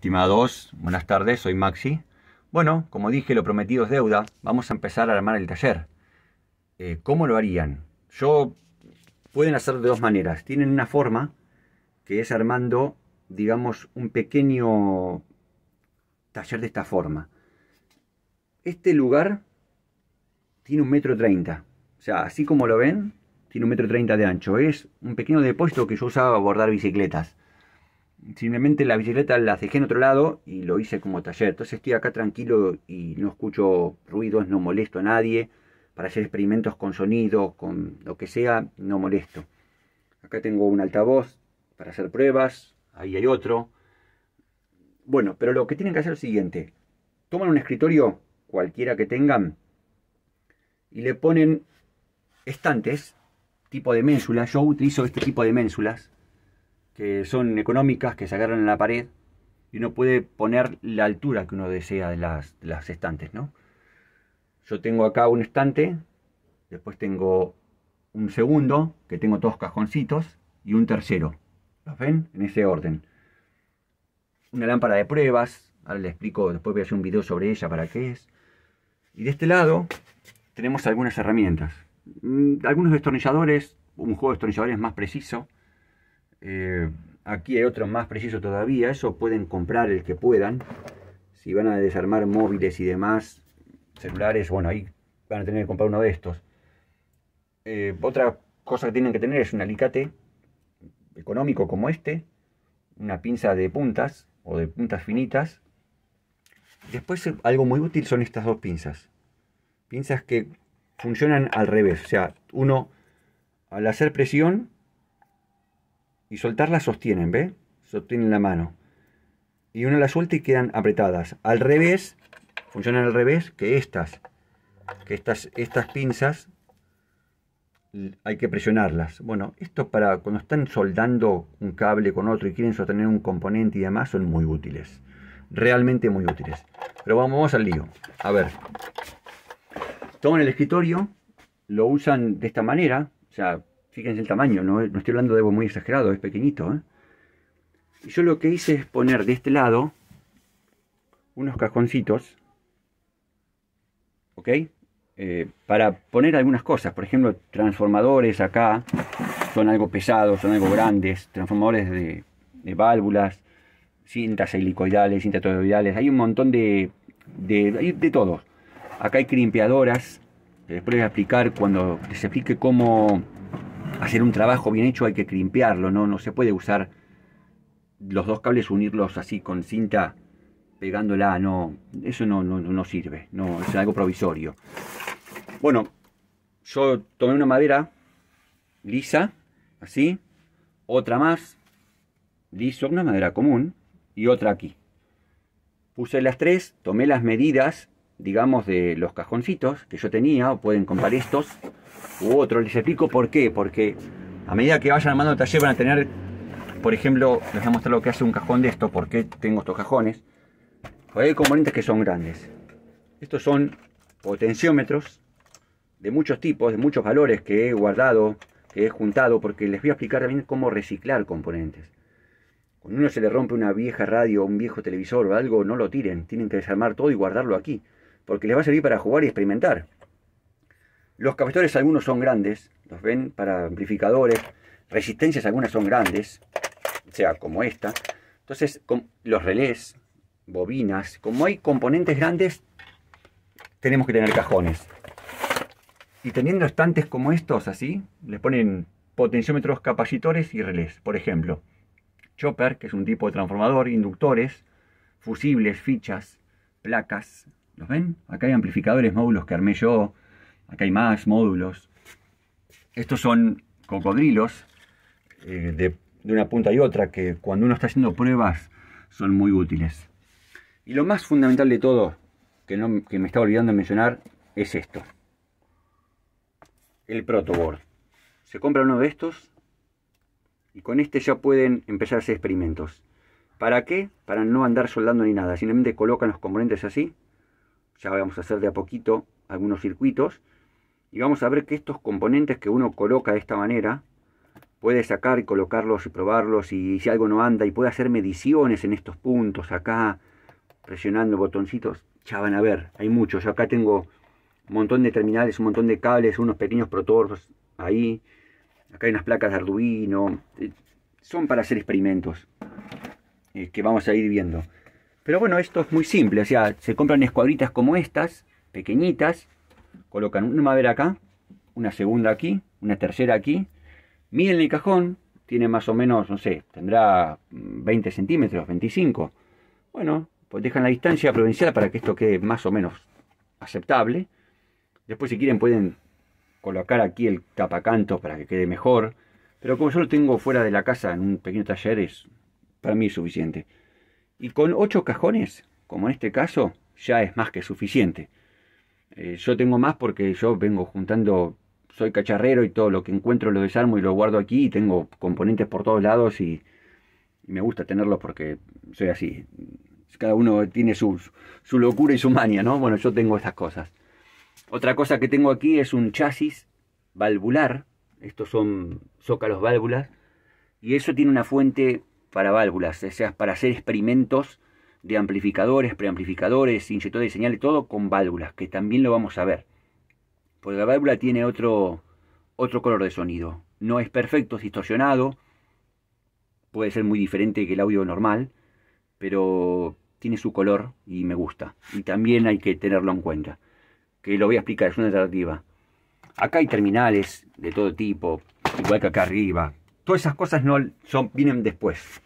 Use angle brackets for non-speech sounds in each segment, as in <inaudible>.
Estimados, buenas tardes, soy Maxi. Bueno, como dije, lo prometido es deuda. Vamos a empezar a armar el taller. Eh, ¿Cómo lo harían? Yo pueden hacerlo de dos maneras. Tienen una forma que es armando, digamos, un pequeño taller de esta forma. Este lugar tiene un metro treinta. O sea, así como lo ven, tiene un metro treinta de ancho. Es un pequeño depósito que yo usaba para bordar bicicletas simplemente la bicicleta la dejé en otro lado y lo hice como taller. Entonces estoy acá tranquilo y no escucho ruidos, no molesto a nadie. Para hacer experimentos con sonido, con lo que sea, no molesto. Acá tengo un altavoz para hacer pruebas, ahí hay otro. Bueno, pero lo que tienen que hacer es lo siguiente. Toman un escritorio, cualquiera que tengan, y le ponen estantes, tipo de ménsula. Yo utilizo este tipo de ménsulas son económicas, que se agarran en la pared y uno puede poner la altura que uno desea de las, estantes, ¿no? Yo tengo acá un estante, después tengo un segundo, que tengo dos cajoncitos, y un tercero. ¿Los ven? En ese orden. Una lámpara de pruebas, ahora les explico, después voy a hacer un video sobre ella para qué es. Y de este lado tenemos algunas herramientas. Mm, algunos destornilladores, un juego de destornilladores más preciso, eh, aquí hay otro más preciso todavía, eso pueden comprar el que puedan. Si van a desarmar móviles y demás, celulares, bueno, ahí van a tener que comprar uno de estos. Eh, otra cosa que tienen que tener es un alicate económico como este, una pinza de puntas o de puntas finitas. Después eh, algo muy útil son estas dos pinzas. Pinzas que funcionan al revés, o sea, uno al hacer presión y soltarlas sostienen, ¿ve? Sostienen la mano. Y uno la suelta y quedan apretadas. Al revés, funcionan al revés que estas. Que estas, estas pinzas hay que presionarlas. Bueno, esto para cuando están soldando un cable con otro y quieren sostener un componente y demás, son muy útiles. Realmente muy útiles. Pero vamos, al lío. A ver. Toman el escritorio, lo usan de esta manera, o sea, Fíjense el tamaño, no, estoy hablando de algo muy exagerado, es pequeñito. Y ¿eh? yo lo que hice es poner de este lado unos cajoncitos, ¿ok? Eh, para poner algunas cosas, por ejemplo, transformadores acá, son algo pesados, son algo grandes, transformadores de, válvulas, cintas helicoidales, cintas toroidales, hay un montón de, de, todo. Acá hay crimpeadoras, que después les voy a explicar cuando les explique cómo hacer un trabajo bien hecho hay que crimpearlo, ¿no? No se puede usar los dos cables, unirlos así con cinta pegándola, no, eso no, no, no sirve, no, es algo provisorio. Bueno, yo tomé una madera lisa, así, otra más, liso, una madera común, y otra aquí. Puse las tres, tomé las medidas digamos, de los cajoncitos que yo tenía, o pueden comprar estos u otros. Les explico por qué, porque a medida que vayan armando el taller van a tener, por ejemplo, les voy a mostrar lo que hace un cajón de esto, por qué tengo estos cajones. hay componentes que son grandes. Estos son potenciómetros de muchos tipos, de muchos valores que he guardado, que he juntado, porque les voy a explicar también cómo reciclar componentes. Cuando uno se le rompe una vieja radio, un viejo televisor o algo, no lo tiren, tienen que desarmar todo y guardarlo aquí porque les va a servir para jugar y experimentar. Los capacitores algunos son grandes, los ven para amplificadores, resistencias algunas son grandes, o sea, como esta. Entonces, los relés, bobinas, como hay componentes grandes, tenemos que tener cajones. Y teniendo estantes como estos, así, les ponen potenciómetros, capacitores y relés. Por ejemplo, chopper, que es un tipo de transformador, inductores, fusibles, fichas, placas, ven? Acá hay amplificadores, módulos que armé yo. Acá hay más módulos. Estos son cocodrilos eh, de, una punta y otra que cuando uno está haciendo pruebas son muy útiles. Y lo más fundamental de todo, que, que me estaba olvidando de mencionar, es esto. El protoboard. Se compra uno de estos y con este ya pueden empezar a hacer experimentos. ¿Para qué? Para no andar soldando ni nada. Simplemente colocan los componentes así ya vamos a hacer de a poquito algunos circuitos, y vamos a ver que estos componentes que uno coloca de esta manera, puede sacar y colocarlos y probarlos, y si algo no anda, y puede hacer mediciones en estos puntos, acá presionando botoncitos, ya van a ver, hay muchos, acá tengo un montón de terminales, un montón de cables, unos pequeños protorbs ahí, acá hay unas placas de Arduino, eh, son para hacer experimentos eh, que vamos a ir viendo. Pero bueno, esto es muy simple, o sea, se compran escuadritas como estas, pequeñitas, colocan una madera acá, una segunda aquí, una tercera aquí, miden el cajón, tiene más o menos, no sé, tendrá 20 mm, centímetros, 25. Bueno, pues dejan la distancia provincial para que esto quede más o menos aceptable. Después si quieren pueden colocar aquí el tapacanto para que quede mejor. Pero como yo lo tengo fuera de la casa en un pequeño taller, es para mí es suficiente. Y con ocho cajones, como en este caso, ya es más que suficiente. Eh, yo tengo más porque yo vengo juntando, soy cacharrero y todo lo que encuentro lo desarmo y lo guardo aquí y tengo componentes por todos lados y, me gusta tenerlos porque soy así. Cada uno tiene su, su locura y su manía ¿no? Bueno, yo tengo estas cosas. Otra cosa que tengo aquí es un chasis valvular. Estos son zócalos válvulas. Y eso tiene una fuente para válvulas, o sea, para hacer experimentos de amplificadores, preamplificadores, inyectores de señales, todo con válvulas, que también lo vamos a ver. Porque la válvula tiene otro, otro color de sonido. No es perfecto, es distorsionado. Puede ser muy diferente que el audio normal, pero tiene su color y me gusta. Y también hay que tenerlo en cuenta. Que lo voy a explicar, es una alternativa. Acá hay terminales de todo tipo, igual que acá arriba, todas esas cosas no son, vienen después.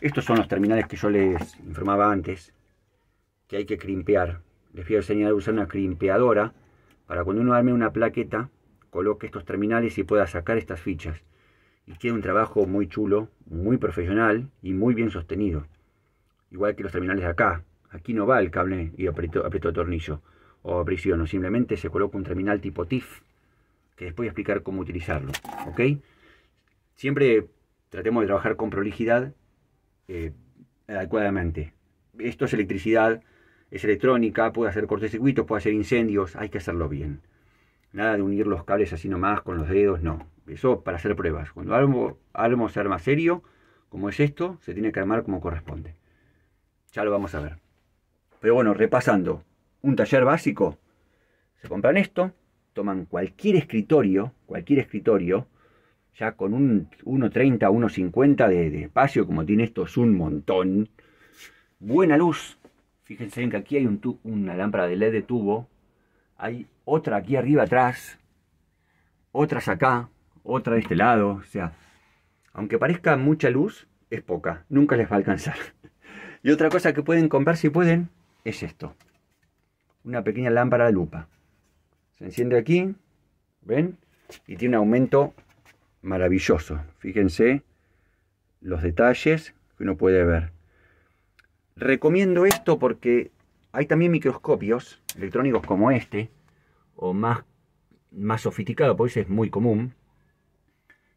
Estos son los terminales que yo les informaba antes, que hay que crimpear. Les enseñar a usar una crimpeadora para cuando uno arme una plaqueta, coloque estos terminales y pueda sacar estas fichas. Y queda un trabajo muy chulo, muy profesional y muy bien sostenido. Igual que los terminales de acá. Aquí no va el cable y aprieto, aprieto tornillo o aprisiono Simplemente se coloca un terminal tipo TIF, que después voy a explicar cómo utilizarlo. ¿Ok? Siempre tratemos de trabajar con prolijidad eh, adecuadamente. Esto es electricidad, es electrónica, puede hacer cortocircuitos, puede hacer incendios, hay que hacerlo bien. Nada de unir los cables así nomás con los dedos, no. Eso para hacer pruebas. Cuando algo, algo se arma serio, como es esto, se tiene que armar como corresponde. Ya lo vamos a ver. Pero bueno, repasando. Un taller básico. Se compran esto, toman cualquier escritorio, cualquier escritorio, ya con un 1.30, 1.50 de, de espacio, como tiene esto, es un montón. Buena luz. Fíjense en que aquí hay un una lámpara de LED de tubo. Hay otra aquí arriba atrás. Otras acá. Otra de este lado. O sea, aunque parezca mucha luz, es poca. Nunca les va a alcanzar. <laughs> Y otra cosa que pueden comprar si pueden es esto. Una pequeña lámpara de lupa. Se enciende aquí. ¿Ven? Y tiene un aumento maravilloso. Fíjense los detalles que uno puede ver. Recomiendo esto porque hay también microscopios electrónicos como este, o más, más sofisticado, porque es muy común.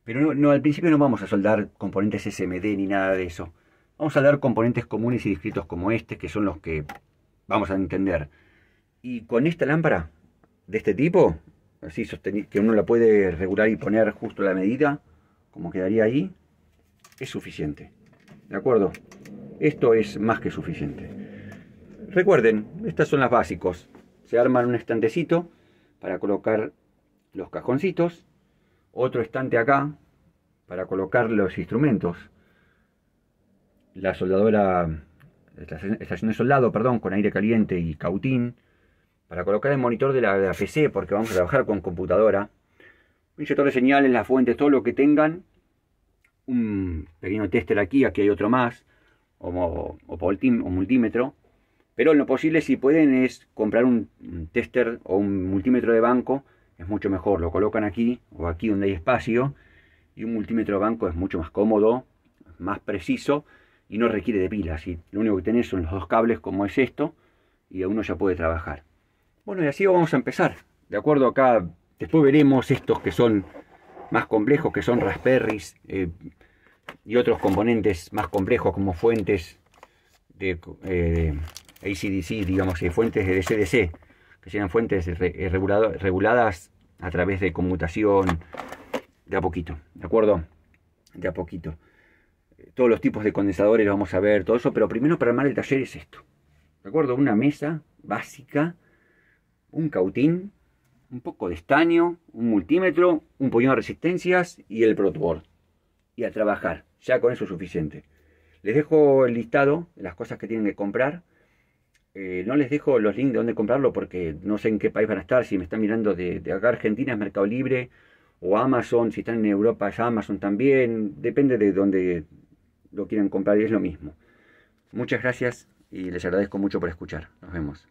Pero no, al principio no vamos a soldar componentes SMD ni nada de eso. Vamos a dar componentes comunes y discretos como este, que son los que vamos a entender. Y con esta lámpara de este tipo, así que uno la puede regular y poner justo la medida, como quedaría ahí, es suficiente. ¿De acuerdo? Esto es más que suficiente. Recuerden, estas son las básicos. Se arman un estantecito para colocar los cajoncitos, otro estante acá para colocar los instrumentos, la soldadora, estación de soldado, perdón, con aire caliente y cautín, para colocar el monitor de la, PC, porque vamos a trabajar con computadora, un inyector de señales, la fuente, todo lo que tengan, un pequeño tester aquí, aquí hay otro más, o, o, o multímetro, pero lo posible si pueden es comprar un, tester o un multímetro de banco, es mucho mejor, lo colocan aquí o aquí donde hay espacio, y un multímetro de banco es mucho más cómodo, más preciso, y no requiere de pilas, y lo único que tenés son los dos cables como es esto, y uno ya puede trabajar. Bueno, y así vamos a empezar. De acuerdo acá, después veremos estos que son más complejos, que son Raspberry eh, y otros componentes más complejos como fuentes de eh, ACDC, digamos, eh, fuentes de DCDC, que sean fuentes reguladas a través de conmutación de a poquito, ¿de acuerdo? De a poquito. Todos los tipos de condensadores vamos a ver, todo eso, pero primero para armar el taller es esto. ¿De acuerdo? Una mesa básica un cautín, un poco de estaño, un multímetro, un puñado de resistencias y el protoboard. Y a trabajar, ya con eso es suficiente. Les dejo el listado de las cosas que tienen que comprar. Eh, no les dejo los links de dónde comprarlo porque no sé en qué país van a estar. Si me están mirando de, de acá Argentina es Mercado Libre o Amazon. Si están en Europa es Amazon también. Depende de dónde lo quieran comprar y es lo mismo. Muchas gracias y les agradezco mucho por escuchar. Nos vemos.